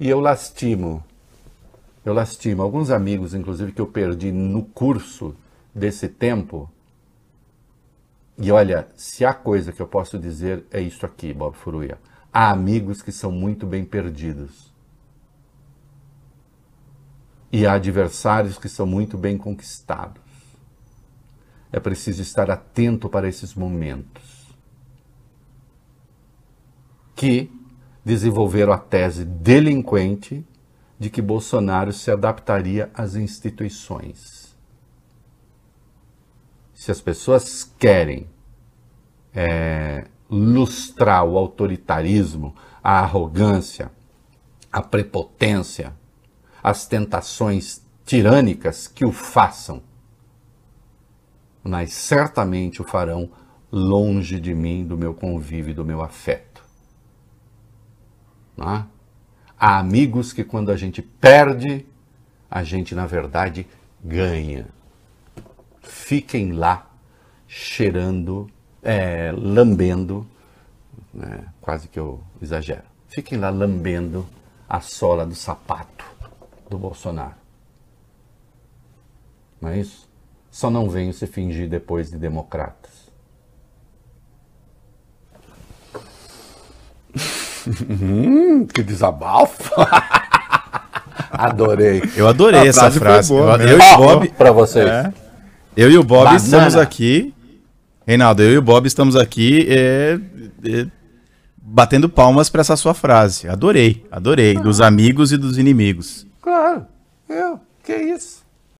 E eu lastimo, eu lastimo alguns amigos, inclusive, que eu perdi no curso desse tempo. E olha, se há coisa que eu posso dizer é isso aqui, Bob Furuia. Há amigos que são muito bem perdidos. E há adversários que são muito bem conquistados. É preciso estar atento para esses momentos. Que desenvolveram a tese delinquente de que Bolsonaro se adaptaria às instituições. Se as pessoas querem é, lustrar o autoritarismo, a arrogância, a prepotência, as tentações tirânicas, que o façam. Mas certamente o farão longe de mim, do meu convívio e do meu afeto. Né? Há amigos que, quando a gente perde, a gente, na verdade, ganha. Fiquem lá, cheirando, é, lambendo, né? quase que eu exagero. Fiquem lá lambendo a sola do sapato do Bolsonaro. Não é isso? Só não venham se fingir depois de democratas. Hum, que desabafo. adorei. Eu adorei a essa frase. Boa, eu, né? eu e o Bob. Pra vocês. É, eu e o Bob Banana. estamos aqui. Reinaldo, eu e o Bob estamos aqui é, é, batendo palmas para essa sua frase. Adorei, adorei. Dos amigos e dos inimigos. Claro, eu, que isso.